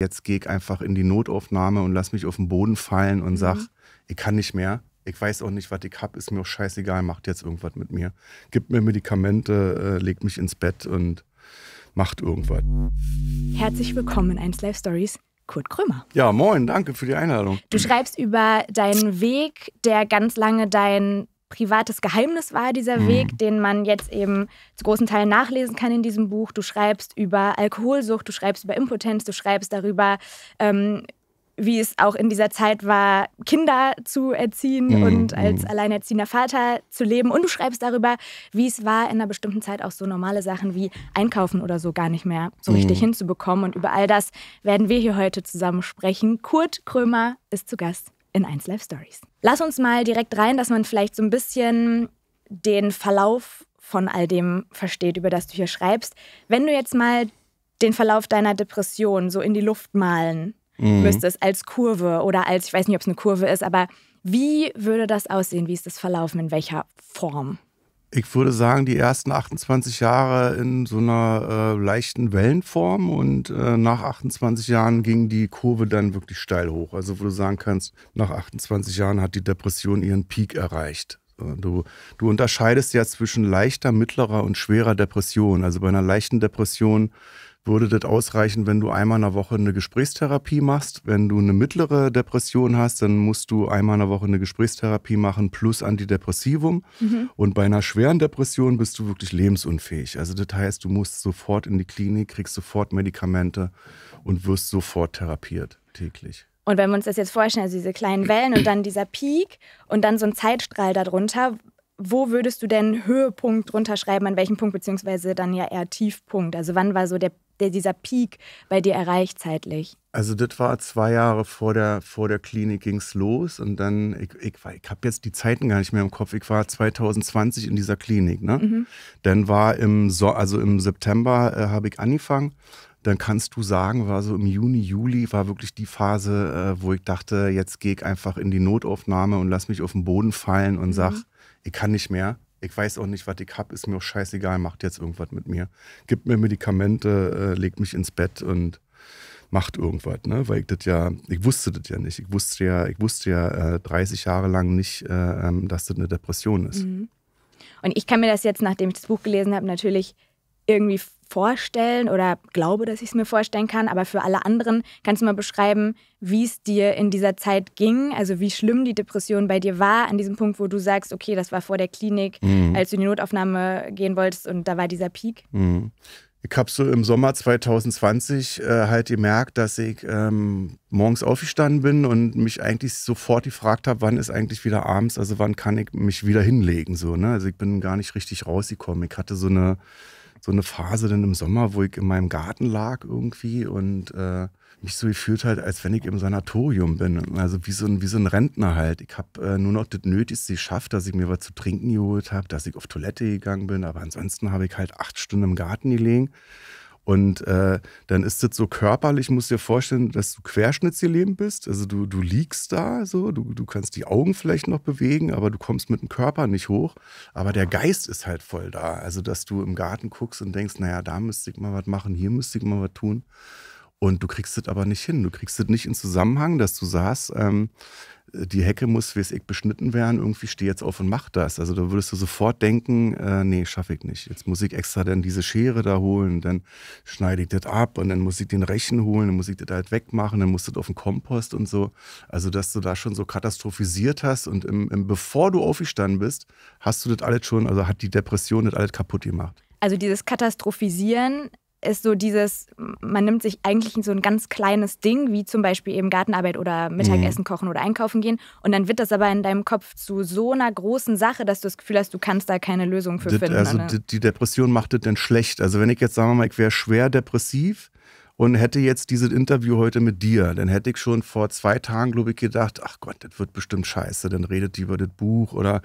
jetzt gehe ich einfach in die Notaufnahme und lass mich auf den Boden fallen und mhm. sag, ich kann nicht mehr. Ich weiß auch nicht, was ich habe, ist mir auch scheißegal, macht jetzt irgendwas mit mir. Gibt mir Medikamente, äh, legt mich ins Bett und macht irgendwas. Herzlich willkommen in 1 Live Stories, Kurt Krümmer. Ja, moin, danke für die Einladung. Du schreibst über deinen Weg, der ganz lange dein privates Geheimnis war, dieser mhm. Weg, den man jetzt eben zu großen Teilen nachlesen kann in diesem Buch. Du schreibst über Alkoholsucht, du schreibst über Impotenz, du schreibst darüber, ähm, wie es auch in dieser Zeit war, Kinder zu erziehen mhm. und mhm. als alleinerziehender Vater zu leben. Und du schreibst darüber, wie es war, in einer bestimmten Zeit auch so normale Sachen wie Einkaufen oder so gar nicht mehr so mhm. richtig hinzubekommen. Und über all das werden wir hier heute zusammen sprechen. Kurt Krömer ist zu Gast in 1 Live Stories. Lass uns mal direkt rein, dass man vielleicht so ein bisschen den Verlauf von all dem versteht, über das du hier schreibst. Wenn du jetzt mal den Verlauf deiner Depression so in die Luft malen mhm. müsstest, als Kurve oder als, ich weiß nicht, ob es eine Kurve ist, aber wie würde das aussehen? Wie ist das verlaufen? In welcher Form? ich würde sagen, die ersten 28 Jahre in so einer äh, leichten Wellenform und äh, nach 28 Jahren ging die Kurve dann wirklich steil hoch. Also wo du sagen kannst, nach 28 Jahren hat die Depression ihren Peak erreicht. Du, du unterscheidest ja zwischen leichter, mittlerer und schwerer Depression. Also bei einer leichten Depression würde das ausreichen, wenn du einmal in der Woche eine Gesprächstherapie machst. Wenn du eine mittlere Depression hast, dann musst du einmal in der Woche eine Gesprächstherapie machen plus Antidepressivum. Mhm. Und bei einer schweren Depression bist du wirklich lebensunfähig. Also das heißt, du musst sofort in die Klinik, kriegst sofort Medikamente und wirst sofort therapiert täglich. Und wenn wir uns das jetzt vorstellen, also diese kleinen Wellen und dann dieser Peak und dann so ein Zeitstrahl darunter, wo würdest du denn Höhepunkt drunter schreiben, an welchem Punkt, beziehungsweise dann ja eher Tiefpunkt? Also wann war so der, der dieser Peak bei dir erreicht zeitlich? Also das war zwei Jahre vor der, vor der Klinik ging es los und dann, ich, ich, ich habe jetzt die Zeiten gar nicht mehr im Kopf, ich war 2020 in dieser Klinik. Ne? Mhm. Dann war im, so also im September äh, habe ich angefangen dann kannst du sagen, war so im Juni, Juli war wirklich die Phase, äh, wo ich dachte, jetzt gehe ich einfach in die Notaufnahme und lass mich auf den Boden fallen und mhm. sag, ich kann nicht mehr, ich weiß auch nicht, was ich habe, ist mir auch scheißegal, macht jetzt irgendwas mit mir. Gibt mir Medikamente, äh, legt mich ins Bett und macht irgendwas, ne? Weil ich das ja, ich wusste das ja nicht. Ich wusste ja, ich wusste ja äh, 30 Jahre lang nicht, äh, ähm, dass das eine Depression ist. Mhm. Und ich kann mir das jetzt, nachdem ich das Buch gelesen habe, natürlich irgendwie vorstellen oder glaube, dass ich es mir vorstellen kann, aber für alle anderen kannst du mal beschreiben, wie es dir in dieser Zeit ging, also wie schlimm die Depression bei dir war, an diesem Punkt, wo du sagst, okay, das war vor der Klinik, mhm. als du in die Notaufnahme gehen wolltest und da war dieser Peak. Mhm. Ich habe so im Sommer 2020 äh, halt gemerkt, dass ich ähm, morgens aufgestanden bin und mich eigentlich sofort gefragt habe, wann ist eigentlich wieder abends, also wann kann ich mich wieder hinlegen. So, ne? Also ich bin gar nicht richtig rausgekommen. Ich hatte so eine so eine Phase dann im Sommer, wo ich in meinem Garten lag irgendwie und äh, mich so gefühlt halt, als wenn ich im Sanatorium bin. Also wie so ein, wie so ein Rentner halt. Ich habe äh, nur noch das Nötigste geschafft, dass ich mir was zu trinken geholt habe, dass ich auf Toilette gegangen bin. Aber ansonsten habe ich halt acht Stunden im Garten gelegen und äh, dann ist das so körperlich, muss dir vorstellen, dass du querschnittsgelähmt bist. Also du, du liegst da so, du, du kannst die Augen vielleicht noch bewegen, aber du kommst mit dem Körper nicht hoch. Aber der Geist ist halt voll da. Also dass du im Garten guckst und denkst, naja, da müsste ich mal was machen, hier müsste ich mal was tun. Und du kriegst das aber nicht hin. Du kriegst das nicht in Zusammenhang, dass du sagst, ähm, die Hecke muss, wie es ich beschnitten werden, irgendwie stehe jetzt auf und mach das. Also da würdest du sofort denken, äh, nee, schaffe ich nicht. Jetzt muss ich extra dann diese Schere da holen, dann schneide ich das ab und dann muss ich den Rechen holen, dann muss ich das halt wegmachen, dann musst du das auf den Kompost und so. Also dass du da schon so katastrophisiert hast und im, im, bevor du aufgestanden bist, hast du das alles schon, also hat die Depression das alles kaputt gemacht. Also dieses Katastrophisieren ist so dieses, man nimmt sich eigentlich so ein ganz kleines Ding, wie zum Beispiel eben Gartenarbeit oder Mittagessen mhm. kochen oder einkaufen gehen. Und dann wird das aber in deinem Kopf zu so einer großen Sache, dass du das Gefühl hast, du kannst da keine Lösung für das, finden. Also ne? die, die Depression macht das denn schlecht. Also wenn ich jetzt sagen wir mal, ich wäre schwer depressiv, und hätte jetzt dieses Interview heute mit dir, dann hätte ich schon vor zwei Tagen, glaube ich, gedacht, ach Gott, das wird bestimmt scheiße, dann redet die über das Buch oder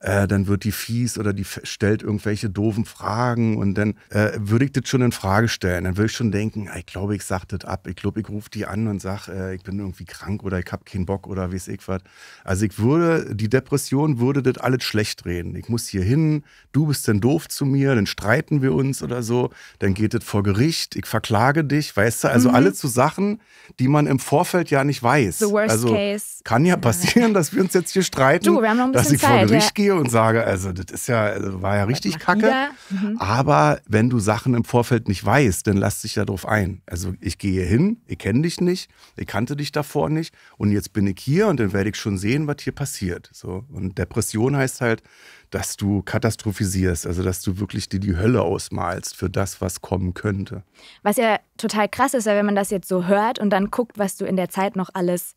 äh, dann wird die fies oder die stellt irgendwelche doofen Fragen und dann äh, würde ich das schon in Frage stellen. Dann würde ich schon denken, ah, ich glaube, ich sage das ab. Ich glaube, ich rufe die an und sage, äh, ich bin irgendwie krank oder ich habe keinen Bock oder wie es ich was. Also ich würde, die Depression würde das alles schlecht reden. Ich muss hier hin, du bist denn doof zu mir, dann streiten wir uns oder so, dann geht das vor Gericht, ich verklage dich, weißt du, also mhm. alle zu Sachen, die man im Vorfeld ja nicht weiß. The worst also, case. Kann ja passieren, dass wir uns jetzt hier streiten, du, wir haben noch ein bisschen dass ich Zeit, vor Gericht ja. gehe stehe und sage, also das ist ja, also war ja richtig kacke. Mhm. Aber wenn du Sachen im Vorfeld nicht weißt, dann lass dich darauf ein. Also ich gehe hin, ich kenne dich nicht, ich kannte dich davor nicht und jetzt bin ich hier und dann werde ich schon sehen, was hier passiert. So. Und Depression heißt halt, dass du katastrophisierst, also dass du wirklich dir die Hölle ausmalst für das, was kommen könnte. Was ja total krass ist, wenn man das jetzt so hört und dann guckt, was du in der Zeit noch alles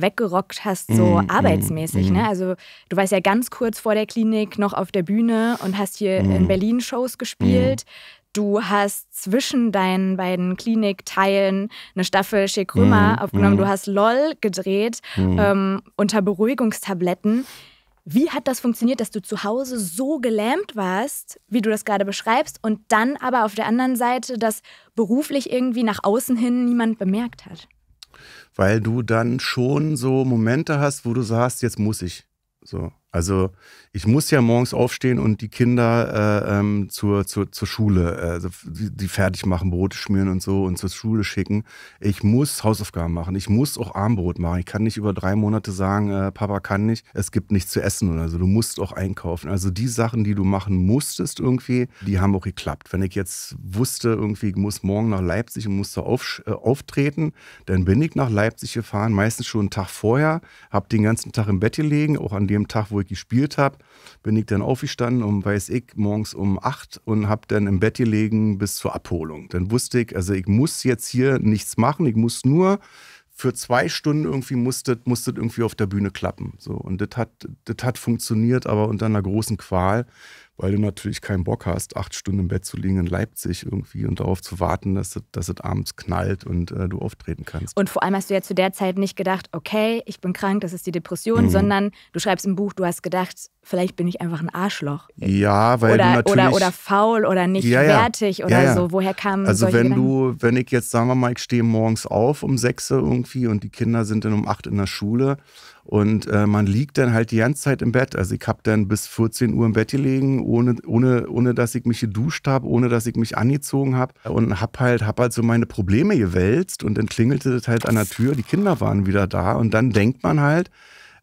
weggerockt hast, so mm, arbeitsmäßig. Mm, ne? Mhm. Also du warst ja ganz kurz vor der Klinik noch auf der Bühne und hast hier mm, in mhm. Berlin Shows gespielt. Mhm. Du hast zwischen deinen beiden Klinikteilen eine Staffel Chez Krümmer aufgenommen. Du hast LOL gedreht ähm, unter Beruhigungstabletten. Wie hat das funktioniert, dass du zu Hause so gelähmt warst, wie du das gerade beschreibst, und dann aber auf der anderen Seite, dass beruflich irgendwie nach außen hin niemand bemerkt hat? weil du dann schon so Momente hast, wo du sagst, jetzt muss ich. So. Also ich muss ja morgens aufstehen und die Kinder äh, ähm, zur, zur, zur Schule, äh, also die, die, fertig machen, Brote schmieren und so und zur Schule schicken. Ich muss Hausaufgaben machen. Ich muss auch Armbrot machen. Ich kann nicht über drei Monate sagen, äh, Papa kann nicht, es gibt nichts zu essen oder so. Du musst auch einkaufen. Also die Sachen, die du machen musstest irgendwie, die haben auch geklappt. Wenn ich jetzt wusste, irgendwie, ich muss morgen nach Leipzig und musste auf, äh, auftreten, dann bin ich nach Leipzig gefahren, meistens schon einen Tag vorher, habe den ganzen Tag im Bett gelegen, auch an dem Tag, wo wo ich gespielt habe, bin ich dann aufgestanden um, weiß ich, morgens um acht und habe dann im Bett gelegen bis zur Abholung. Dann wusste ich, also ich muss jetzt hier nichts machen, ich muss nur für zwei Stunden irgendwie musste, musste irgendwie auf der Bühne klappen. So. Und das hat, das hat funktioniert, aber unter einer großen Qual, weil du natürlich keinen Bock hast, acht Stunden im Bett zu liegen in Leipzig irgendwie und darauf zu warten, dass, dass es abends knallt und äh, du auftreten kannst. Und vor allem hast du ja zu der Zeit nicht gedacht, okay, ich bin krank, das ist die Depression, mhm. sondern du schreibst ein Buch, du hast gedacht, vielleicht bin ich einfach ein Arschloch. Ja, weil oder, du natürlich... Oder, oder faul oder nicht ja, ja. wertig oder ja, so. Woher kamen Also wenn Gedanken? du, wenn ich jetzt, sagen wir mal, ich stehe morgens auf um sechs irgendwie und die Kinder sind dann um acht in der Schule und äh, man liegt dann halt die ganze Zeit im Bett. Also ich habe dann bis 14 Uhr im Bett gelegen, ohne, ohne, ohne dass ich mich geduscht habe, ohne dass ich mich angezogen habe und habe halt, hab halt so meine Probleme gewälzt und dann klingelte das halt an der Tür, die Kinder waren wieder da und dann denkt man halt,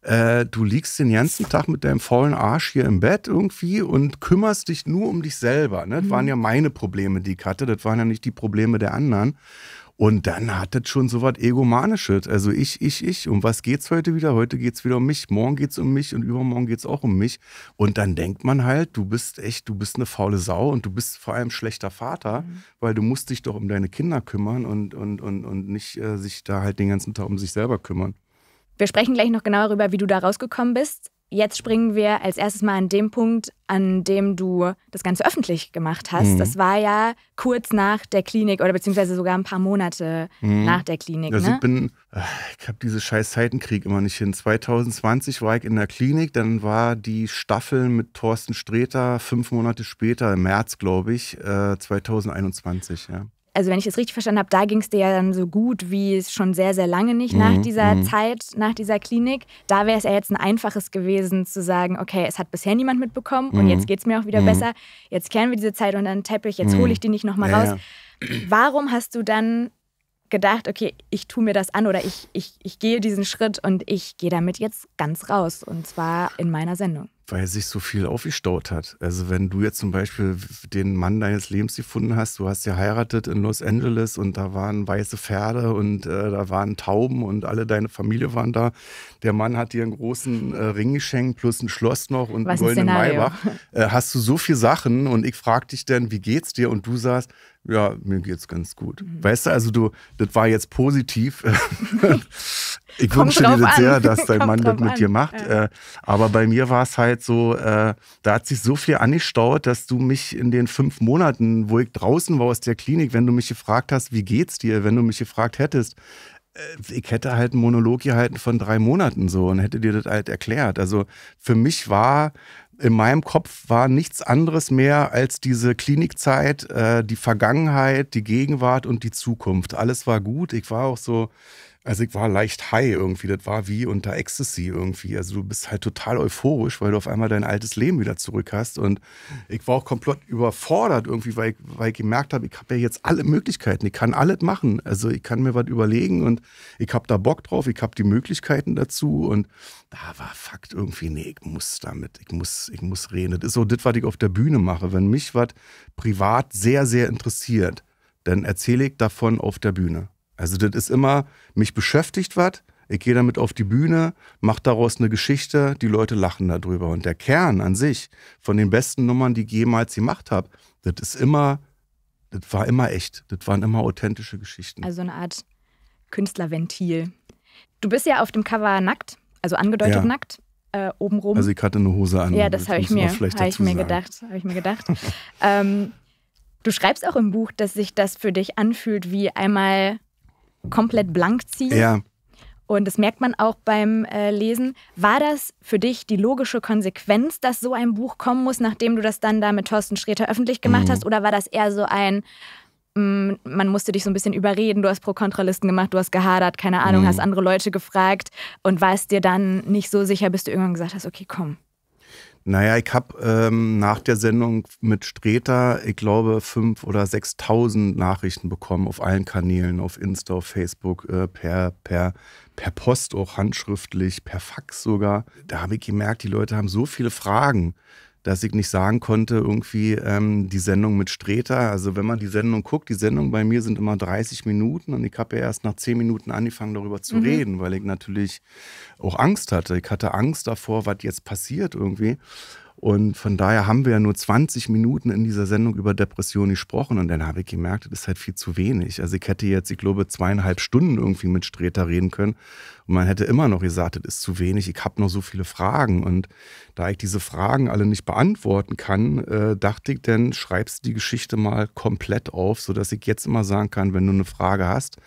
äh, du liegst den ganzen Tag mit deinem faulen Arsch hier im Bett irgendwie und kümmerst dich nur um dich selber. Ne? Das mhm. waren ja meine Probleme, die ich hatte, das waren ja nicht die Probleme der anderen. Und dann hat das schon so was Egomanisches. Also ich, ich, ich. Um was geht's heute wieder? Heute geht's wieder um mich. Morgen geht's um mich und übermorgen geht's auch um mich. Und dann denkt man halt, du bist echt, du bist eine faule Sau und du bist vor allem schlechter Vater, mhm. weil du musst dich doch um deine Kinder kümmern und, und, und, und nicht äh, sich da halt den ganzen Tag um sich selber kümmern. Wir sprechen gleich noch genauer darüber, wie du da rausgekommen bist. Jetzt springen wir als erstes mal an dem Punkt, an dem du das Ganze öffentlich gemacht hast. Mhm. Das war ja kurz nach der Klinik oder beziehungsweise sogar ein paar Monate mhm. nach der Klinik. Also ne? ich bin, äh, ich habe diese scheiß Zeitenkrieg immer nicht hin. 2020 war ich in der Klinik, dann war die Staffel mit Thorsten Streter fünf Monate später, im März glaube ich, 2021. Äh, ja also wenn ich das richtig verstanden habe, da ging es dir ja dann so gut, wie es schon sehr, sehr lange nicht mhm, nach dieser mhm. Zeit, nach dieser Klinik. Da wäre es ja jetzt ein einfaches gewesen zu sagen, okay, es hat bisher niemand mitbekommen mhm. und jetzt geht es mir auch wieder mhm. besser. Jetzt kehren wir diese Zeit unter den Teppich, jetzt mhm. hole ich die nicht nochmal ja, raus. Ja. Warum hast du dann gedacht, okay, ich tue mir das an oder ich, ich, ich gehe diesen Schritt und ich gehe damit jetzt ganz raus und zwar in meiner Sendung? weil sich so viel aufgestaut hat. Also wenn du jetzt zum Beispiel den Mann deines Lebens gefunden hast, du hast ja heiratet in Los Angeles und da waren weiße Pferde und äh, da waren Tauben und alle deine Familie waren da. Der Mann hat dir einen großen äh, Ring geschenkt plus ein Schloss noch und Was einen goldenen Maybach. Äh, hast du so viel Sachen und ich frag dich dann, wie geht's dir? Und du sagst, ja, mir geht's ganz gut. Mhm. Weißt du, also du, das war jetzt positiv. Ich wünsche dir das sehr, dass dein Mann das mit an. dir macht. Ja. Äh, aber bei mir war es halt so, äh, da hat sich so viel angestaut, dass du mich in den fünf Monaten, wo ich draußen war aus der Klinik, wenn du mich gefragt hast, wie geht's dir, wenn du mich gefragt hättest, äh, ich hätte halt einen Monolog gehalten von drei Monaten so und hätte dir das halt erklärt. Also für mich war in meinem Kopf war nichts anderes mehr als diese Klinikzeit, äh, die Vergangenheit, die Gegenwart und die Zukunft. Alles war gut. Ich war auch so also ich war leicht high irgendwie. Das war wie unter Ecstasy irgendwie. Also du bist halt total euphorisch, weil du auf einmal dein altes Leben wieder zurück hast. Und ich war auch komplett überfordert irgendwie, weil ich, weil ich gemerkt habe, ich habe ja jetzt alle Möglichkeiten. Ich kann alles machen. Also ich kann mir was überlegen und ich habe da Bock drauf. Ich habe die Möglichkeiten dazu. Und da war Fakt irgendwie, nee, ich muss damit. Ich muss, ich muss reden. Das ist so das, was ich auf der Bühne mache. Wenn mich was privat sehr, sehr interessiert, dann erzähle ich davon auf der Bühne. Also das ist immer, mich beschäftigt was, ich gehe damit auf die Bühne, mache daraus eine Geschichte, die Leute lachen darüber. Und der Kern an sich von den besten Nummern, die ich jemals gemacht habe, das ist immer, das war immer echt. Das waren immer authentische Geschichten. Also eine Art Künstlerventil. Du bist ja auf dem Cover nackt, also angedeutet ja. nackt. Äh, obenrum. Also ich hatte eine Hose an. Ja, das habe ich, mir, hab ich gedacht. Hab ich mir gedacht. ähm, du schreibst auch im Buch, dass sich das für dich anfühlt, wie einmal komplett blank ziehen. Ja. Und das merkt man auch beim äh, Lesen. War das für dich die logische Konsequenz, dass so ein Buch kommen muss, nachdem du das dann da mit Thorsten Sträter öffentlich gemacht mhm. hast? Oder war das eher so ein, mh, mm, man musste dich so ein bisschen überreden, du hast Pro-Kontralisten gemacht, du hast gehadert, keine Ahnung, mhm. hast andere Leute gefragt und warst dir dann nicht so sicher, bis du irgendwann gesagt hast, okay, komm, naja, ich habe ähm, nach der Sendung mit Streter, ich glaube, 5.000 oder 6.000 Nachrichten bekommen auf allen Kanälen, auf Insta, auf Facebook, äh, per, per, per Post auch handschriftlich, per Fax sogar. Da habe ich gemerkt, die Leute haben so viele Fragen dass ich nicht sagen konnte, irgendwie ähm, die Sendung mit Streter. Also wenn man die Sendung guckt, die Sendung bei mir sind immer 30 Minuten und ich habe ja erst nach 10 Minuten angefangen, darüber zu mhm. reden, weil ich natürlich auch Angst hatte. Ich hatte Angst davor, was jetzt passiert irgendwie. Und von daher haben wir ja nur 20 Minuten in dieser Sendung über Depressionen gesprochen. Und dann habe ich gemerkt, das ist halt viel zu wenig. Also ich hätte jetzt, ich glaube, zweieinhalb Stunden irgendwie mit Streter reden können. Und man hätte immer noch gesagt, das ist zu wenig, ich habe noch so viele Fragen. Und da ich diese Fragen alle nicht beantworten kann, äh, dachte ich, dann schreibst du die Geschichte mal komplett auf, sodass ich jetzt immer sagen kann, wenn du eine Frage hast,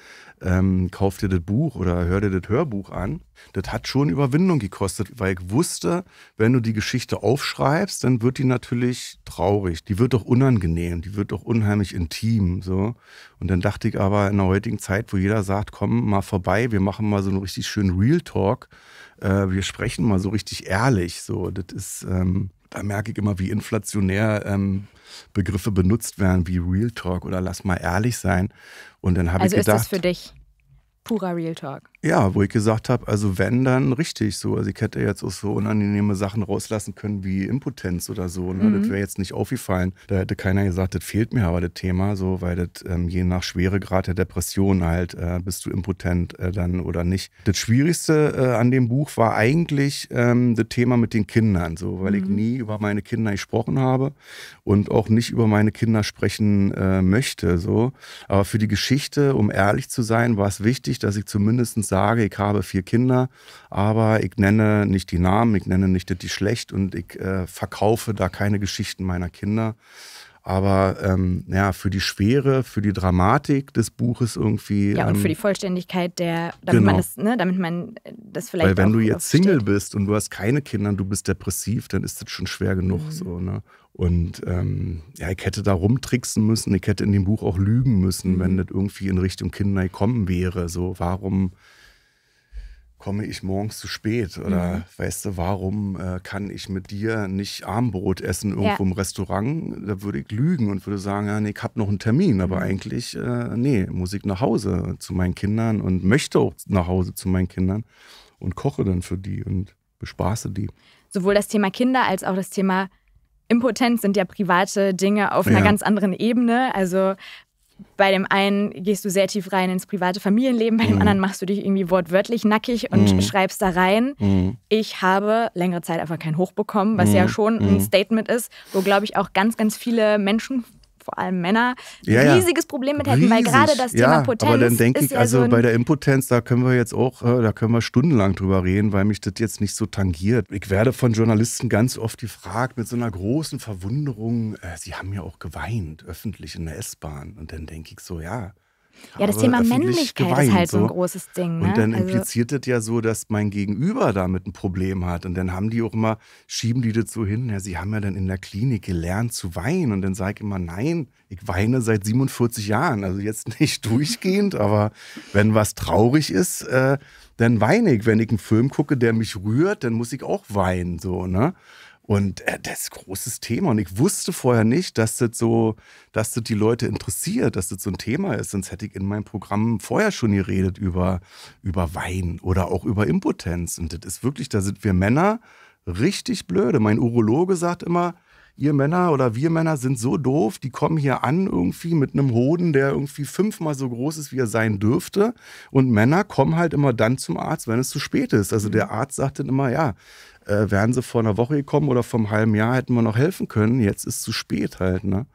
ähm, kauf dir das Buch oder hör dir das Hörbuch an. Das hat schon Überwindung gekostet, weil ich wusste, wenn du die Geschichte aufschreibst, dann wird die natürlich traurig. Die wird doch unangenehm, die wird doch unheimlich intim. So. Und dann dachte ich aber in der heutigen Zeit, wo jeder sagt, komm mal vorbei, wir machen mal so einen richtig schönen Real Talk. Äh, wir sprechen mal so richtig ehrlich. So, das ist. Ähm, da merke ich immer, wie inflationär ähm, Begriffe benutzt werden, wie Real Talk oder lass mal ehrlich sein. Und dann habe also ich gedacht. Also ist das für dich purer Real Talk? Ja, wo ich gesagt habe, also wenn, dann richtig so. Also ich hätte jetzt auch so unangenehme Sachen rauslassen können wie Impotenz oder so. Ne? Mhm. Das wäre jetzt nicht aufgefallen. Da hätte keiner gesagt, das fehlt mir aber das Thema so, weil das ähm, je nach Schweregrad der Depression halt, äh, bist du impotent äh, dann oder nicht. Das Schwierigste äh, an dem Buch war eigentlich ähm, das Thema mit den Kindern so, weil mhm. ich nie über meine Kinder gesprochen habe und auch nicht über meine Kinder sprechen äh, möchte so. Aber für die Geschichte, um ehrlich zu sein, war es wichtig, dass ich zumindest sage, sage, ich habe vier Kinder, aber ich nenne nicht die Namen, ich nenne nicht die schlecht und ich äh, verkaufe da keine Geschichten meiner Kinder. Aber ähm, ja, für die Schwere, für die Dramatik des Buches irgendwie. Ja, und ähm, für die Vollständigkeit der, damit genau. man das, ne, damit man das vielleicht. Weil wenn du jetzt Single steht. bist und du hast keine Kinder und du bist depressiv, dann ist das schon schwer genug mhm. so, ne? Und ähm, ja, ich hätte da rumtricksen müssen, ich hätte in dem Buch auch lügen müssen, mhm. wenn das irgendwie in Richtung Kinder gekommen wäre. So, warum komme ich morgens zu spät oder mhm. weißt du, warum äh, kann ich mit dir nicht Armbrot essen irgendwo ja. im Restaurant? Da würde ich lügen und würde sagen, ja, nee, ich habe noch einen Termin, aber mhm. eigentlich, äh, nee, muss ich nach Hause zu meinen Kindern und möchte auch nach Hause zu meinen Kindern und koche dann für die und bespaße die. Sowohl das Thema Kinder als auch das Thema Impotenz sind ja private Dinge auf einer ganz anderen Ebene. Also bei dem einen gehst du sehr tief rein ins private Familienleben, bei dem mhm. anderen machst du dich irgendwie wortwörtlich nackig und mhm. schreibst da rein. Mhm. Ich habe längere Zeit einfach kein Hoch bekommen, was mhm. ja schon ein mhm. Statement ist, wo, glaube ich, auch ganz, ganz viele Menschen vor allem Männer, ein riesiges ja. Problem mit hätten, Riesig. weil gerade das Thema ja, Potenz. Aber dann denke ich, ja also so bei der Impotenz, da können wir jetzt auch, äh, da können wir stundenlang drüber reden, weil mich das jetzt nicht so tangiert. Ich werde von Journalisten ganz oft gefragt mit so einer großen Verwunderung, äh, sie haben ja auch geweint, öffentlich in der S-Bahn. Und dann denke ich so, ja. Ja, das Thema Männlichkeit geweint, ist halt so ein großes Ding. Ne? Und dann also impliziert das ja so, dass mein Gegenüber damit ein Problem hat. Und dann haben die auch immer, schieben die das so hin, ja, sie haben ja dann in der Klinik gelernt zu weinen. Und dann sage ich immer, nein, ich weine seit 47 Jahren. Also jetzt nicht durchgehend, aber wenn was traurig ist, äh, dann weine ich. Wenn ich einen Film gucke, der mich rührt, dann muss ich auch weinen. So, ne? Und äh, das ist ein großes Thema. Und ich wusste vorher nicht, dass das so, dass das die Leute interessiert, dass das so ein Thema ist. Sonst hätte ich in meinem Programm vorher schon geredet über, über Wein oder auch über Impotenz. Und das ist wirklich, da sind wir Männer richtig blöde. Mein Urologe sagt immer, ihr Männer oder wir Männer sind so doof, die kommen hier an irgendwie mit einem Hoden, der irgendwie fünfmal so groß ist, wie er sein dürfte. Und Männer kommen halt immer dann zum Arzt, wenn es zu spät ist. Also mhm. der Arzt sagt dann immer, ja, äh, wären sie vor einer Woche gekommen oder vor einem halben Jahr, hätten wir noch helfen können. Jetzt ist zu spät halt, ne?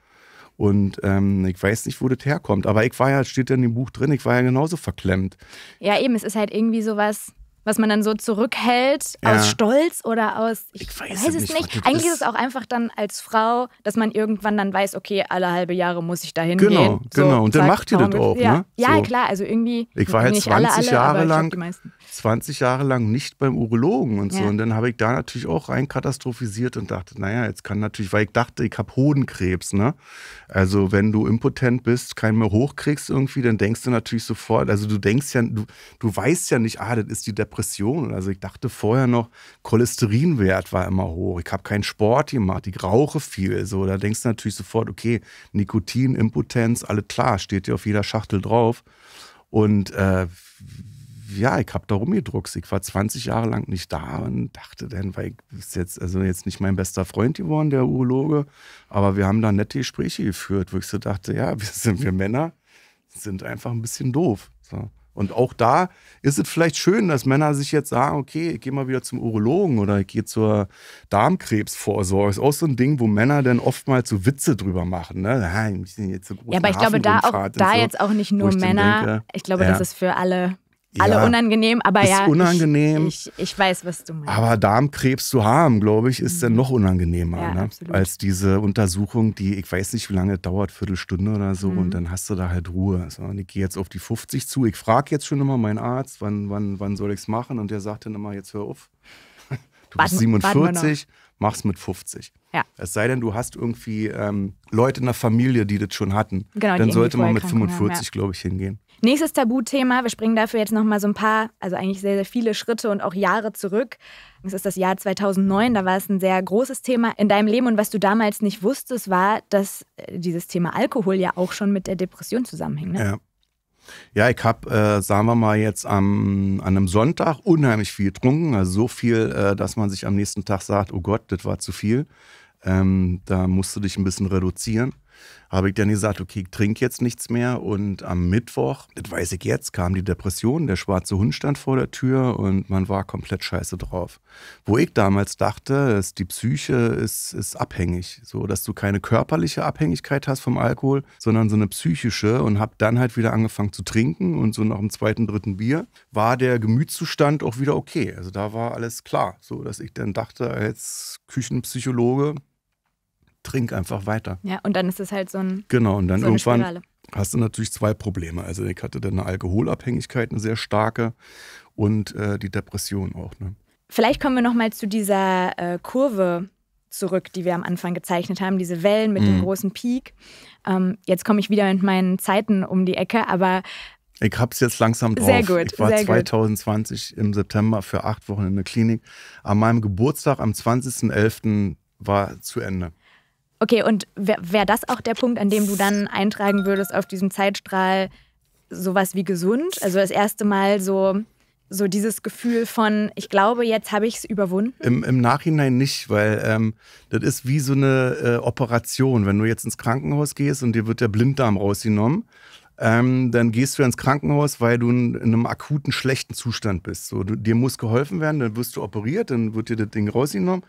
Und ähm, ich weiß nicht, wo das herkommt. Aber ich war ja, steht ja in dem Buch drin, ich war ja genauso verklemmt. Ja, eben, es ist halt irgendwie sowas, was man dann so zurückhält ja. aus Stolz oder aus ich, ich weiß, weiß, es nicht. nicht. Eigentlich ist es auch einfach dann als Frau, dass man irgendwann dann weiß, okay, alle halbe Jahre muss ich da genau, gehen. Genau, so, genau. Und dann macht ihr das auch, ja. ne? Ja, so. klar. Also irgendwie. Ich war halt 20 alle, Jahre lang, 20 Jahre lang nicht beim Urologen und so. Ja. Und dann habe ich da natürlich auch rein katastrophisiert und dachte, naja, jetzt kann natürlich, weil ich dachte, ich habe Hodenkrebs, ne? Also wenn du impotent bist, keinen mehr hochkriegst irgendwie, dann denkst du natürlich sofort, also du denkst ja, du, du weißt ja nicht, ah, das ist die Depression Depressionen. Also ich dachte vorher noch, Cholesterinwert war immer hoch. Ich habe keinen Sport gemacht, ich rauche viel. So, da denkst du natürlich sofort, okay, Nikotin, Impotenz, alles klar, steht dir auf jeder Schachtel drauf. Und äh, ja, ich habe da rumgedruckst. Ich war 20 Jahre lang nicht da und dachte dann, weil ich ist jetzt, also jetzt nicht mein bester Freund geworden, der Urologe, aber wir haben da nette Gespräche geführt, wo ich so dachte, ja, wir sind wir Männer, sind einfach ein bisschen doof. So. Und auch da ist es vielleicht schön, dass Männer sich jetzt sagen, okay, ich gehe mal wieder zum Urologen oder ich gehe zur Darmkrebsvorsorge. Ist auch so ein Ding, wo Männer dann oftmals so Witze drüber machen. Ne? Ja, ich bin jetzt so ja aber ich glaube, da, auch, da so, jetzt auch nicht nur ich Männer. Denke, ich glaube, ja. das ist für alle alle ja, unangenehm, aber ja. unangenehm. Ich, ich, ich, weiß, was du meinst. Aber Darmkrebs zu haben, glaube ich, ist mhm. dann noch unangenehmer ja, ne? als diese Untersuchung, die ich weiß nicht, wie lange dauert, Viertelstunde oder so, mhm. und dann hast du da halt Ruhe. So, und ich gehe jetzt auf die 50 zu. Ich frage jetzt schon immer meinen Arzt, wann, wann, wann soll ich es machen? Und der sagt dann immer, jetzt hör auf. Du bist 47, mach's mit 50. Ja. Es sei denn, du hast irgendwie ähm, Leute in der Familie, die das schon hatten. Genau, dann sollte man mit 45, haben, ja. glaube ich, hingehen. Nächstes Tabuthema, wir springen dafür jetzt nochmal so ein paar, also eigentlich sehr, sehr viele Schritte und auch Jahre zurück. Es ist das Jahr 2009, da war es ein sehr großes Thema in deinem Leben und was du damals nicht wusstest, war, dass äh, dieses Thema Alkohol ja auch schon mit der Depression zusammenhängt. Ne? Ja. Ja, ich habe, äh, sagen wir mal jetzt am, an einem Sonntag unheimlich viel getrunken, also so viel, äh, dass man sich am nächsten Tag sagt, oh Gott, das war zu viel. Ähm, da musst du dich ein bisschen reduzieren habe ich dann gesagt, okay, ich trinke jetzt nichts mehr. Und am Mittwoch, das weiß ich jetzt, kam die Depression, der schwarze Hund stand vor der Tür und man war komplett scheiße drauf. Wo ich damals dachte, dass die Psyche ist, ist abhängig, so dass du keine körperliche Abhängigkeit hast vom Alkohol, sondern so eine psychische und habe dann halt wieder angefangen zu trinken und so nach dem zweiten, dritten Bier war der Gemütszustand auch wieder okay. Also da war alles klar, so dass ich dann dachte, als Küchenpsychologe, trink einfach weiter. Ja, und dann ist es halt so ein. Genau, und dann so irgendwann Spirale. hast du natürlich zwei Probleme. Also ich hatte dann eine Alkoholabhängigkeit, eine sehr starke und äh, die Depression auch. Ne? Vielleicht kommen wir nochmal zu dieser äh, Kurve zurück, die wir am Anfang gezeichnet haben, diese Wellen mit mhm. dem großen Peak. Ähm, jetzt komme ich wieder mit meinen Zeiten um die Ecke, aber ich habe es jetzt langsam drauf. Sehr gut. Ich war 2020 gut. im September für acht Wochen in der Klinik. An meinem Geburtstag am 20.11. war zu Ende. Okay, und wäre wär das auch der Punkt, an dem du dann eintragen würdest auf diesem Zeitstrahl sowas wie gesund? Also das erste Mal so so dieses Gefühl von, ich glaube, jetzt habe ich es überwunden? Im, Im, Nachhinein nicht, weil ähm, das ist wie so eine äh, Operation. Wenn du jetzt ins Krankenhaus gehst und dir wird der Blinddarm rausgenommen ähm, dann gehst du ins Krankenhaus, weil du in, in einem akuten, schlechten Zustand bist. So, du, dir muss geholfen werden, dann wirst du operiert, dann wird dir das Ding rausgenommen,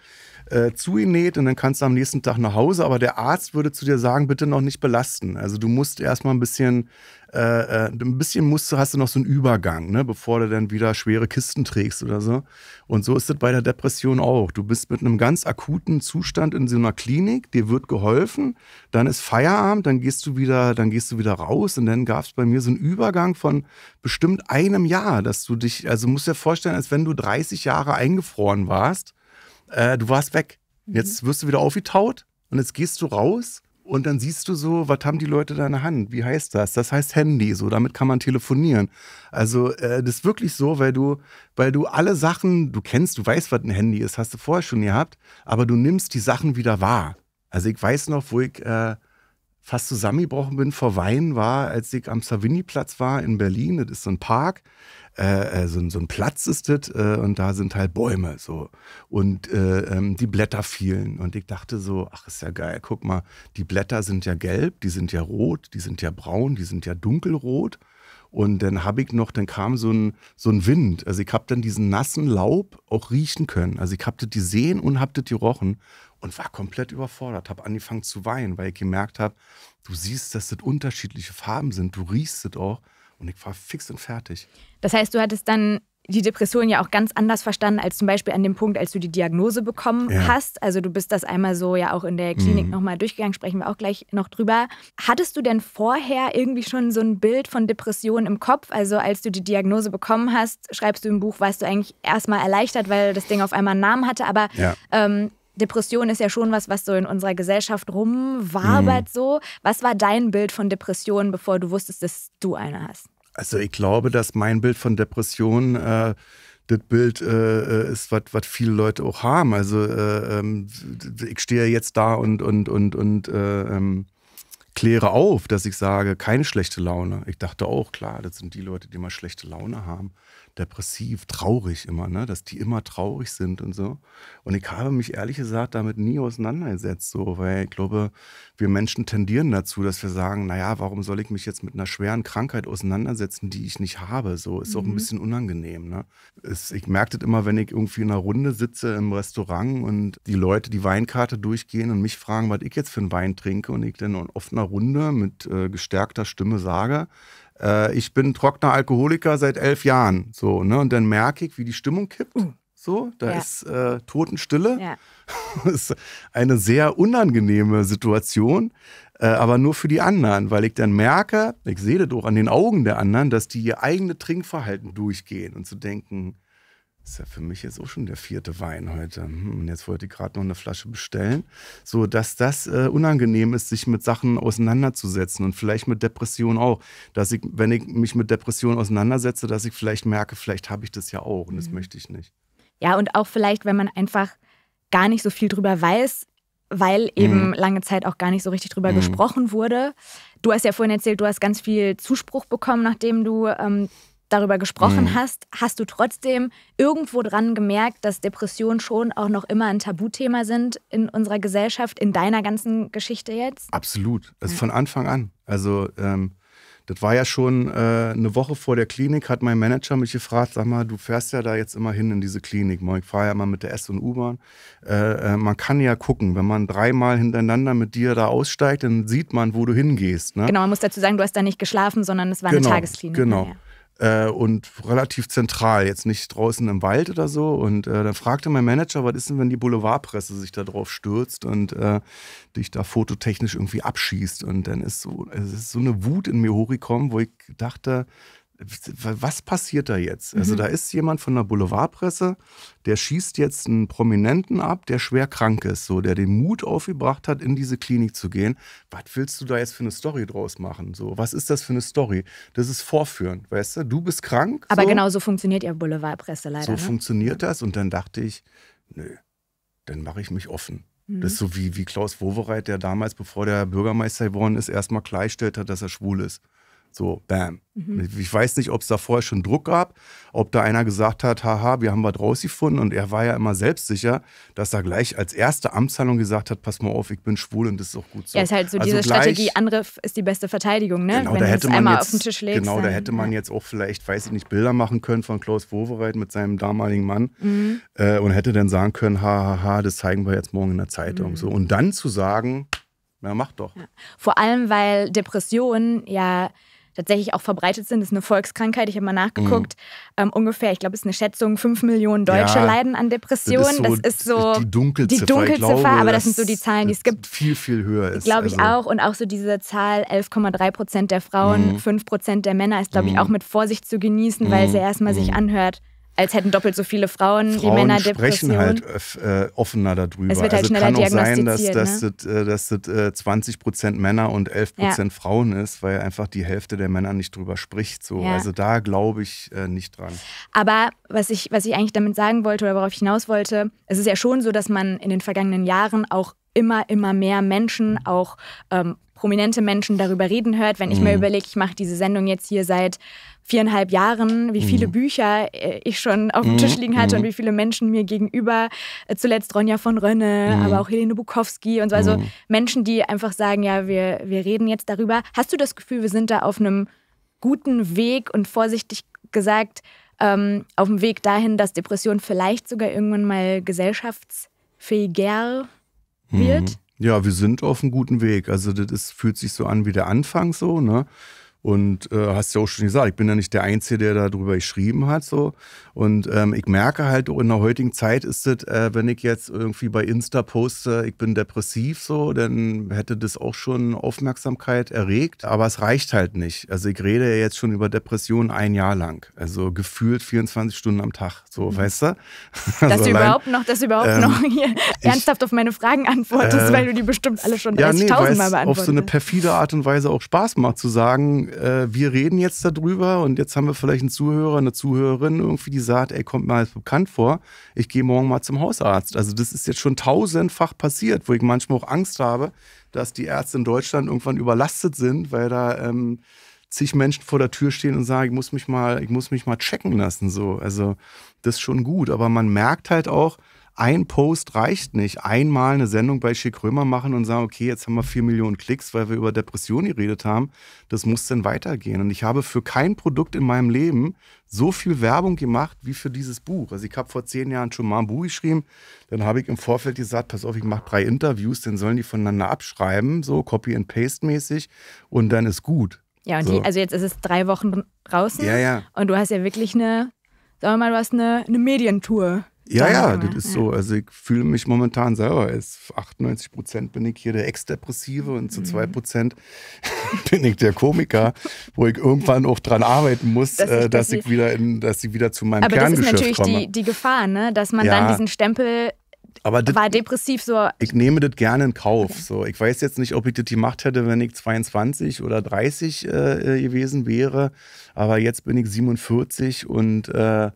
äh, zugenäht und dann kannst du am nächsten Tag nach Hause. Aber der Arzt würde zu dir sagen, bitte noch nicht belasten. Also du musst erstmal ein bisschen äh, äh, ein bisschen musst du, hast du noch so einen Übergang, ne, bevor du dann wieder schwere Kisten trägst oder so. Und so ist es bei der Depression auch. Du bist mit einem ganz akuten Zustand in so einer Klinik, dir wird geholfen, dann ist Feierabend, dann gehst du wieder, dann gehst du wieder raus und dann gab es bei mir so einen Übergang von bestimmt einem Jahr, dass du dich, also musst dir vorstellen, als wenn du 30 Jahre eingefroren warst, äh, du warst weg. Mhm. Jetzt wirst du wieder aufgetaut und jetzt gehst du raus und dann siehst du so, was haben die Leute da in der Hand? Wie heißt das? Das heißt Handy, so damit kann man telefonieren. Also äh, das ist wirklich so, weil du, weil du alle Sachen, du kennst, du weißt, was ein Handy ist, hast du vorher schon gehabt, aber du nimmst die Sachen wieder wahr. Also ich weiß noch, wo ich äh, fast zusammengebrochen bin vor Wein war, als ich am Savini-Platz war in Berlin, das ist so ein Park, äh, äh, so, so ein Platz ist das äh, und da sind halt Bäume so. Und äh, ähm, die Blätter fielen. Und ich dachte so, ach, ist ja geil, guck mal, die Blätter sind ja gelb, die sind ja rot, die sind ja braun, die sind ja dunkelrot. Und dann habe ich noch, dann kam so ein, so ein Wind. Also ich habe dann diesen nassen Laub auch riechen können. Also ich habe das gesehen und habe das gerochen und war komplett überfordert. Habe angefangen zu weinen, weil ich gemerkt habe, du siehst, dass das unterschiedliche Farben sind. Du riechst das auch. Und ich war fix und fertig. Das heißt, du hattest dann die Depression ja auch ganz anders verstanden als zum Beispiel an dem Punkt, als du die Diagnose bekommen ja. hast. Also du bist das einmal so ja auch in der Klinik mhm. nochmal durchgegangen, sprechen wir auch gleich noch drüber. Hattest du denn vorher irgendwie schon so ein Bild von Depression im Kopf? Also als du die Diagnose bekommen hast, schreibst du im Buch, warst du eigentlich erstmal erleichtert, weil das Ding auf einmal einen Namen hatte. Aber ja. ähm, Depression ist ja schon was, was so in unserer Gesellschaft rumwabert mhm. so. Was war dein Bild von Depression, bevor du wusstest, dass du eine hast? Also ich glaube, dass mein Bild von Depression äh, das Bild äh, äh ist, was viele Leute auch haben. Also äh, ähm, ich stehe jetzt da und, und, und, und äh, ähm, kläre auf, dass ich sage, keine schlechte Laune. Ich dachte auch, klar, das sind die Leute, die mal schlechte Laune haben depressiv, traurig immer, ne? dass die immer traurig sind und so. Und ich habe mich ehrlich gesagt damit nie auseinandergesetzt, so, weil ich glaube, wir Menschen tendieren dazu, dass wir sagen, naja, warum soll ich mich jetzt mit einer schweren Krankheit auseinandersetzen, die ich nicht habe? So ist mhm. auch ein mhm. bisschen unangenehm. Ne? Es, ich merke das immer, wenn ich irgendwie in einer Runde sitze im Restaurant und die Leute die Weinkarte durchgehen und mich fragen, was ich jetzt für einen Wein trinke und ich dann in offener Runde mit äh, gestärkter Stimme sage, äh, ich bin trockener Alkoholiker seit elf Jahren. So, ne? Und dann merke ich, wie die Stimmung kippt. Uh. So, da ja. ist äh, Totenstille. Ja. das ist eine sehr unangenehme Situation, äh, aber nur für die anderen, weil ich dann merke, ich sehe das auch an den Augen der anderen, dass die ihr eigenes Trinkverhalten durchgehen und zu denken, das ist ja für mich jetzt auch schon der vierte Wein heute. Hm, und jetzt wollte ich gerade noch eine Flasche bestellen. So, dass das äh, unangenehm ist, sich mit Sachen auseinanderzusetzen und vielleicht mit Depressionen auch. Dass ich, wenn ich mich mit Depressionen auseinandersetze, dass ich vielleicht merke, vielleicht habe ich das ja auch und das mhm. möchte ich nicht. Ja, und auch vielleicht, wenn man einfach gar nicht so viel drüber weiß, weil eben mhm. lange Zeit auch gar nicht so richtig drüber mhm. gesprochen wurde. Du hast ja vorhin erzählt, du hast ganz viel Zuspruch bekommen, nachdem du ähm, darüber gesprochen mhm. hast, hast du trotzdem irgendwo dran gemerkt, dass Depressionen schon auch noch immer ein Tabuthema sind in unserer Gesellschaft, in deiner ganzen Geschichte jetzt? Absolut. Also mhm. von Anfang an. Also ähm, das war ja schon äh, eine Woche vor der Klinik, hat mein Manager mich gefragt, sag mal, du fährst ja da jetzt immer hin in diese Klinik. Ich fahre ja immer mit der S- und U-Bahn. Äh, äh, man kann ja gucken, wenn man dreimal hintereinander mit dir da aussteigt, dann sieht man, wo du hingehst. Ne? Genau, man muss dazu sagen, du hast da nicht geschlafen, sondern es war genau, eine Tagesklinik. Ne? Genau. Ja äh, und relativ zentral, jetzt nicht draußen im Wald oder so. Und äh, dann fragte mein Manager, was ist denn, wenn die Boulevardpresse sich da drauf stürzt und äh, dich da fototechnisch irgendwie abschießt? Und dann ist so, es ist so eine Wut in mir hochgekommen, wo ich dachte, was passiert da jetzt? Also mhm. da ist jemand von der Boulevardpresse, der schießt jetzt einen Prominenten ab, der schwer krank ist, so, der den Mut aufgebracht hat, in diese Klinik zu gehen. Was willst du da jetzt für eine Story draus machen? So, was ist das für eine Story? Das ist Vorführen, weißt du? Du bist krank. Aber so. genau so funktioniert ja Boulevardpresse leider. So ne? funktioniert das und dann dachte ich, nö, dann mache ich mich offen. Mhm. Das ist so wie, wie Klaus Wowereit, der damals, bevor der Bürgermeister geworden ist, erstmal gleichstellt hat, dass er schwul ist. So, bam. Mhm. Ich weiß nicht, ob es da vorher schon Druck gab, ob da einer gesagt hat, haha, wir haben was rausgefunden. Und er war ja immer selbstsicher, dass er gleich als erste Amtshandlung gesagt hat, pass mal auf, ich bin schwul und das ist auch gut so. Ja, ist halt so also diese Strategie, Angriff ist die beste Verteidigung, ne? Genau, Wenn da hätte man einmal jetzt, auf den Tisch legst. Genau, da hätte man jetzt auch vielleicht, weiß ich nicht, Bilder machen können von Klaus Wowereit mit seinem damaligen Mann mhm. äh, und hätte dann sagen können, haha, das zeigen wir jetzt morgen in der Zeitung. Mhm. So. Und dann zu sagen, na, mach doch. Ja. Vor allem, weil Depressionen ja tatsächlich auch verbreitet sind. Das ist eine Volkskrankheit, ich habe mal nachgeguckt. Mhm. Ähm, ungefähr, ich glaube, es ist eine Schätzung, 5 Millionen Deutsche ja, leiden an Depressionen. Das ist so, das ist so die Dunkelziffer, die Dunkelziffer glaube, aber das sind so die Zahlen, die es gibt. Viel, viel höher ist. Glaube ich also. auch. Und auch so diese Zahl, 11,3 Prozent der Frauen, mhm. 5 Prozent der Männer, ist, glaube ich, mhm. auch mit Vorsicht zu genießen, weil mhm. es ja erstmal sich mhm. anhört als hätten doppelt so viele Frauen, wie Männer Depressionen. sprechen halt öff, äh, äh, offener darüber. Es wird halt also schneller kann auch sein, dass, dass ne? das, äh, dass das äh, 20 Männer und 11 ja. Frauen ist, weil einfach die Hälfte der Männer nicht drüber spricht. So. Ja. Also da glaube ich äh, nicht dran. Aber was ich, was ich eigentlich damit sagen wollte oder worauf ich hinaus wollte, es ist ja schon so, dass man in den vergangenen Jahren auch immer, immer mehr Menschen, auch ähm, prominente Menschen darüber reden hört. Wenn mhm. ich mir mhm. überlege, ich mache diese Sendung jetzt hier seit viereinhalb Jahren, wie mhm. viele mhm. Bücher äh, ich schon auf dem mhm. Tisch liegen hatte mhm. und wie viele Menschen mir gegenüber, äh, zuletzt Ronja von Rönne, mhm. aber auch Helene Bukowski und so, also mhm. Menschen, die einfach sagen, ja, wir, wir reden jetzt darüber. Hast du das Gefühl, wir sind da auf einem guten Weg und vorsichtig gesagt, ähm, auf dem Weg dahin, dass Depression vielleicht sogar irgendwann mal gesellschaftsfähiger wird? Ja, wir sind auf einem guten Weg. Also das ist, fühlt sich so an wie der Anfang so, ne? Und äh, hast ja auch schon gesagt, ich bin ja nicht der Einzige, der darüber geschrieben hat. So. Und ähm, ich merke halt, in der heutigen Zeit ist das, äh, wenn ich jetzt irgendwie bei Insta poste, ich bin depressiv, so, dann hätte das auch schon Aufmerksamkeit erregt. Aber es reicht halt nicht. Also ich rede ja jetzt schon über Depressionen ein Jahr lang. Also gefühlt 24 Stunden am Tag. So, mhm. weißt du? Dass also du überhaupt noch, dass du überhaupt ähm, noch hier ich, ernsthaft auf meine Fragen antwortest, äh, weil du die bestimmt alle schon 30.000 ja, nee, Mal beantwortet. Auf so eine perfide Art und Weise auch Spaß macht zu sagen, äh, wir reden jetzt darüber und jetzt haben wir vielleicht einen Zuhörer, eine Zuhörerin irgendwie, die sagt, ey, kommt mir alles bekannt vor, ich gehe morgen mal zum Hausarzt. Also das ist jetzt schon tausendfach passiert, wo ich manchmal auch Angst habe, dass die Ärzte in Deutschland irgendwann überlastet sind, weil da ähm, zig Menschen vor der Tür stehen und sagen, ich muss mich mal, ich muss mich mal checken lassen. So. Also das ist schon gut. Aber man merkt halt auch, ein Post reicht nicht. Einmal eine Sendung bei Schick Römer machen und sagen, okay, jetzt haben wir vier Millionen Klicks, weil wir über Depressionen geredet haben. Das muss dann weitergehen. Und ich habe für kein Produkt in meinem Leben so viel Werbung gemacht wie für dieses Buch. Also ich habe vor zehn Jahren schon mal ein Buch geschrieben. Dann habe ich im Vorfeld gesagt, pass auf, ich mache drei Interviews, dann sollen die voneinander abschreiben, so Copy and Paste mäßig. Und dann ist gut. Ja, und so. die, also jetzt ist es drei Wochen draußen. Ja, ja. Und du hast ja wirklich eine, sagen wir mal, du hast eine, eine Medientour ja, ja, das ist ne? so. Also ich fühle mich momentan selber als 98 Prozent bin ich hier der Ex-Depressive und zu 2 mhm. Prozent bin ich der Komiker, wo ich irgendwann auch dran arbeiten muss, äh, dass, äh, ich, dass, dass ich, wieder in, dass ich wieder zu meinem Kern Kerngeschäft komme. Aber das ist natürlich die, die, Gefahr, ne? dass man ja. dann diesen Stempel aber das, war depressiv so. Ich nehme das gerne in Kauf. Okay. So, ich weiß jetzt nicht, ob ich das gemacht hätte, wenn ich 22 oder 30 äh, äh, gewesen wäre. Aber jetzt bin ich 47 und äh,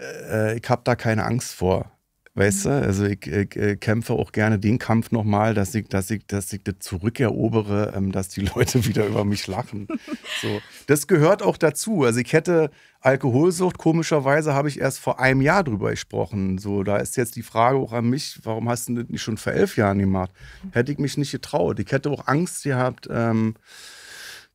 äh, ich habe da keine Angst vor. Weißt du, mhm. also ich, ich, ich, äh, kämpfe auch gerne den Kampf nochmal, dass ich, dass ich, dass ich das zurückerobere, ähm, dass die Leute wieder über mich lachen. So, das gehört auch dazu. Also ich hätte Alkoholsucht, komischerweise habe ich erst vor einem Jahr drüber gesprochen. So, da ist jetzt die Frage auch an mich, warum hast du das nicht schon vor elf Jahren gemacht? Mhm. Hätte ich mich nicht getraut. Ich hätte auch Angst gehabt. Ähm,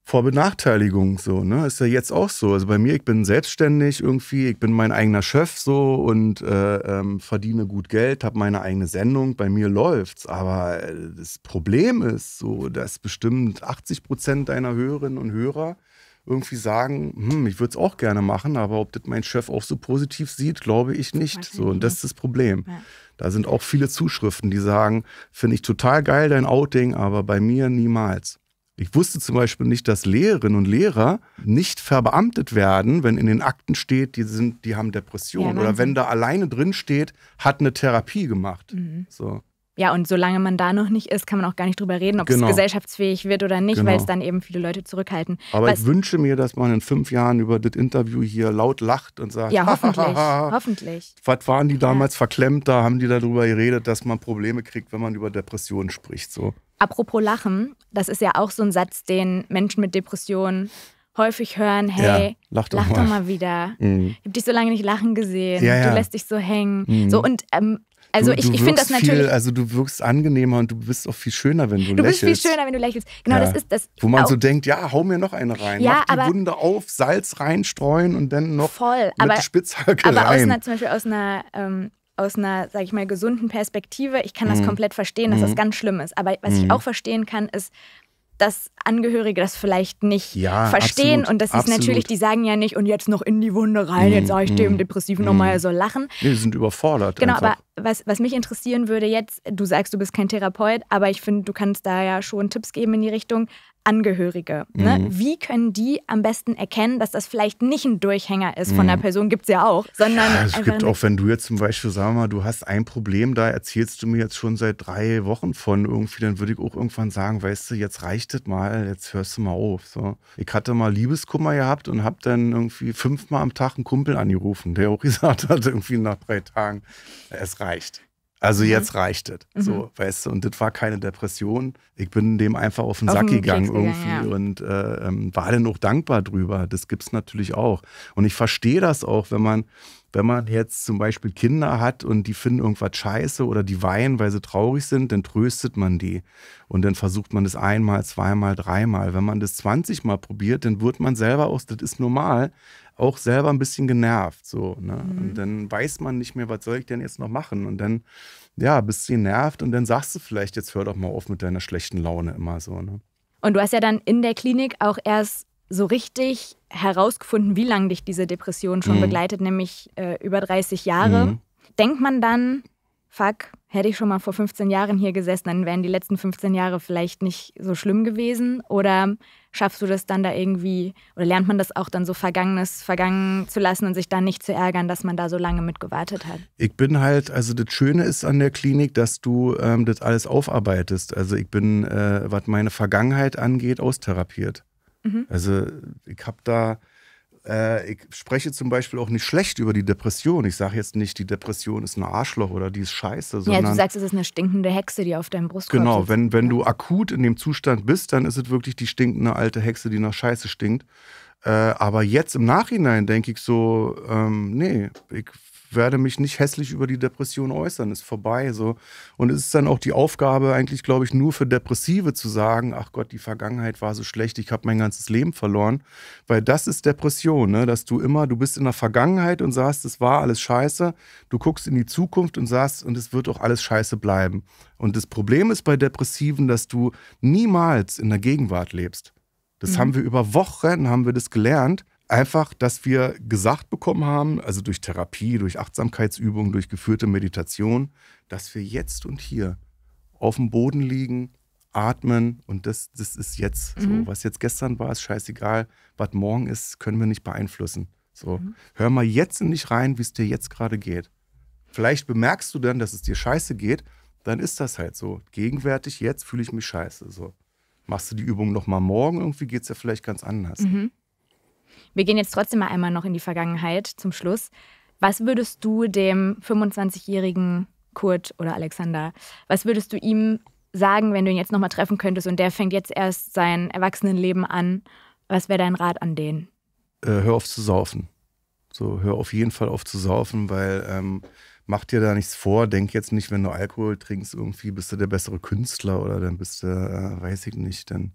vor Benachteiligung so, ne? Ist ja jetzt auch so. Also bei mir, ich bin selbstständig irgendwie, ich bin mein eigener Chef so und äh, ähm, verdiene gut Geld, habe meine eigene Sendung, bei mir läuft's. Aber äh, das Problem ist so, dass bestimmt 80 Prozent deiner Hörerinnen und Hörer irgendwie sagen, hm, ich würde es auch gerne machen, aber ob das mein Chef auch so positiv sieht, glaube ich nicht. So, und das ist das Problem. Ja. Da sind auch viele Zuschriften, die sagen, finde ich total geil, dein Outing, aber bei mir niemals. Ich wusste zum Beispiel nicht, dass Lehrerinnen und Lehrer nicht verbeamtet werden, wenn in den Akten steht, die, sind, die haben Depressionen. Ja, oder wenn da alleine drin steht, hat eine Therapie gemacht. Mhm. So. Ja, und solange man da noch nicht ist, kann man auch gar nicht drüber reden, ob genau. es gesellschaftsfähig wird oder nicht, genau. weil es dann eben viele Leute zurückhalten. Aber Was ich wünsche mir, dass man in fünf Jahren über das Interview hier laut lacht und sagt: Ja, hoffentlich. hoffentlich. Was waren die damals ja. verklemmt? Da haben die darüber geredet, dass man Probleme kriegt, wenn man über Depressionen spricht. So. Apropos Lachen, das ist ja auch so ein Satz, den Menschen mit Depressionen häufig hören, hey, ja, lach, doch, lach mal. doch, mal. wieder. Mm. Ich habe dich so lange nicht lachen gesehen. Ja, ja. Du lässt dich so hängen. Mm. So und ähm, also du, ich, ich finde das natürlich. Viel, also du wirkst angenehmer und du bist auch viel schöner, wenn du, du lächelst. Du bist viel schöner, wenn du lächelst. Genau, das ist das. Wo man auch, so denkt, ja, hau mir noch eine rein. Ja, Mach die Wunde auf, Salz reinstreuen und dann noch voll, mit aber, Spitzhacke aber rein. Aber aus einer, zum Beispiel aus einer ähm, aus einer, sag ich mal, gesunden Perspektive, ich kann mhm. das komplett verstehen, dass mhm. das ganz schlimm ist. Aber was mhm. ich auch verstehen kann, ist, dass Angehörige das vielleicht nicht ja, verstehen absolut, und das ist natürlich, die sagen ja nicht und jetzt noch in die Wunde rein, jetzt mhm. sage ich dem mhm. Depressiven nochmal, er mhm. soll lachen. Nee, die sind überfordert. Genau, einfach. aber was, was mich interessieren würde jetzt, du sagst, du bist kein Therapeut, aber ich finde, du kannst da ja schon Tipps geben in die Richtung. Angehörige. Ne? Mhm. Ne? Wie können die am besten erkennen, dass das vielleicht nicht ein Durchhänger ist von der mhm. Person, gibt es ja auch, sondern. Ja, es gibt auch, wenn du jetzt zum Beispiel, sagen wir mal, du hast ein Problem, da erzählst du mir jetzt schon seit drei Wochen von irgendwie, dann würde ich auch irgendwann sagen, weißt du, jetzt reicht es mal, jetzt hörst du mal auf. So. Ich hatte mal Liebeskummer gehabt und habe dann irgendwie fünfmal am Tag einen Kumpel angerufen, der auch gesagt hat, irgendwie nach drei Tagen, es reicht. Also mhm. jetzt reicht es. Mhm. So, weißt du, und das war keine Depression. Ich bin dem einfach auf den auf Sack den gegangen irgendwie ja. und äh, ähm, war dann auch dankbar drüber. Das gibt es natürlich auch. Und ich verstehe das auch, wenn man, wenn man jetzt zum Beispiel Kinder hat und die finden irgendwas scheiße oder die weinen, weil sie traurig sind, dann tröstet man die. Und dann versucht man das einmal, zweimal, dreimal. Wenn man das 20 Mal probiert, dann wird man selber auch, das ist normal, auch selber ein bisschen genervt. So, ne? mhm. Und dann weiß man nicht mehr, was soll ich denn jetzt noch machen? Und dann, ja, bist du genervt und dann sagst du vielleicht, jetzt hör doch mal auf mit deiner schlechten Laune immer so. Ne? Und du hast ja dann in der Klinik auch erst so richtig herausgefunden, wie lange dich diese Depression schon mhm. begleitet, nämlich äh, über 30 Jahre. Mhm. Denkt man dann, fuck, hätte ich schon mal vor 15 Jahren hier gesessen, dann wären die letzten 15 Jahre vielleicht nicht so schlimm gewesen? Oder schaffst du das dann da irgendwie, oder lernt man das auch dann so Vergangenes vergangen zu lassen und sich dann nicht zu ärgern, dass man da so lange mit gewartet hat? Ich bin halt, also das Schöne ist an der Klinik, dass du ähm, das alles aufarbeitest. Also ich bin, äh, was meine Vergangenheit angeht, austherapiert. Mhm. Also ich habe da äh, ich spreche zum Beispiel auch nicht schlecht über die Depression. Ich sage jetzt nicht, die Depression ist ein Arschloch oder die ist scheiße. Sondern, ja, du sagst, es ist eine stinkende Hexe, die auf deinem Brustkorb Genau, sitzt. wenn, wenn du akut in dem Zustand bist, dann ist es wirklich die stinkende alte Hexe, die nach Scheiße stinkt. Äh, aber jetzt im Nachhinein denke ich so, ähm, nee, ich werde mich nicht hässlich über die Depression äußern, ist vorbei. So. Und es ist dann auch die Aufgabe, eigentlich, glaube ich, nur für Depressive zu sagen, ach Gott, die Vergangenheit war so schlecht, ich habe mein ganzes Leben verloren. Weil das ist Depression, ne? dass du immer, du bist in der Vergangenheit und sagst, es war alles scheiße. Du guckst in die Zukunft und sagst, und es wird auch alles scheiße bleiben. Und das Problem ist bei Depressiven, dass du niemals in der Gegenwart lebst. Das mhm. haben wir über Wochen, haben wir das gelernt einfach, dass wir gesagt bekommen haben, also durch Therapie, durch Achtsamkeitsübungen, durch geführte Meditation, dass wir jetzt und hier auf dem Boden liegen, atmen und das, das ist jetzt so. Mhm. Was jetzt gestern war, ist scheißegal. Was morgen ist, können wir nicht beeinflussen. So, mhm. hör mal jetzt in dich rein, wie es dir jetzt gerade geht. Vielleicht bemerkst du dann, dass es dir scheiße geht, dann ist das halt so. Gegenwärtig, jetzt fühle ich mich scheiße. So. Machst du die Übung nochmal morgen, irgendwie geht es ja vielleicht ganz anders. Mhm. Wir gehen jetzt trotzdem mal einmal noch in die Vergangenheit zum Schluss. Was würdest du dem 25-jährigen Kurt oder Alexander, was würdest du ihm sagen, wenn du ihn jetzt nochmal treffen könntest und der fängt jetzt erst sein Erwachsenenleben an? Was wäre dein Rat an den? Äh, hör auf zu saufen. So, hör auf jeden Fall auf zu saufen, weil ähm, mach dir da nichts vor, denk jetzt nicht, wenn du Alkohol trinkst, irgendwie bist du der bessere Künstler oder dann bist du, äh, weiß ich nicht, dann,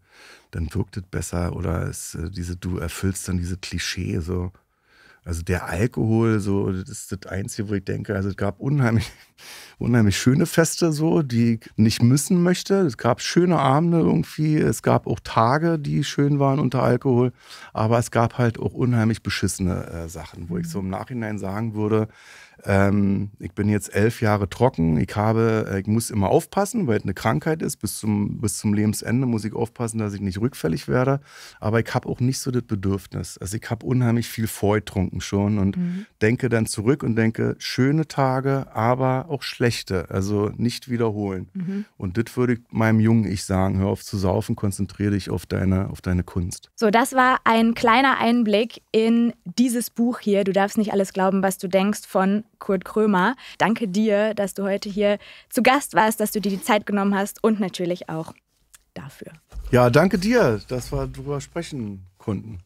dann wirkt es besser oder ist, äh, diese, du erfüllst dann diese Klischee so. Also der Alkohol, so, das ist das Einzige, wo ich denke, also es gab unheimlich, unheimlich schöne Feste, so, die ich nicht müssen möchte. Es gab schöne Abende irgendwie, es gab auch Tage, die schön waren unter Alkohol, aber es gab halt auch unheimlich beschissene äh, Sachen, wo ich so im Nachhinein sagen würde, ähm, ich bin jetzt elf Jahre trocken. Ich habe, äh, ich muss immer aufpassen, weil es eine Krankheit ist. Bis zum, bis zum Lebensende muss ich aufpassen, dass ich nicht rückfällig werde. Aber ich habe auch nicht so das Bedürfnis. Also ich habe unheimlich viel Feu getrunken schon und mhm. denke dann zurück und denke, schöne Tage, aber auch schlechte. Also nicht wiederholen. Mhm. Und das würde ich meinem jungen Ich sagen, hör auf zu saufen, konzentriere dich auf deine, auf deine Kunst. So, das war ein kleiner Einblick in dieses Buch hier. Du darfst nicht alles glauben, was du denkst von Kurt Krömer. Danke dir, dass du heute hier zu Gast warst, dass du dir die Zeit genommen hast und natürlich auch dafür. Ja, danke dir, dass wir darüber sprechen konnten.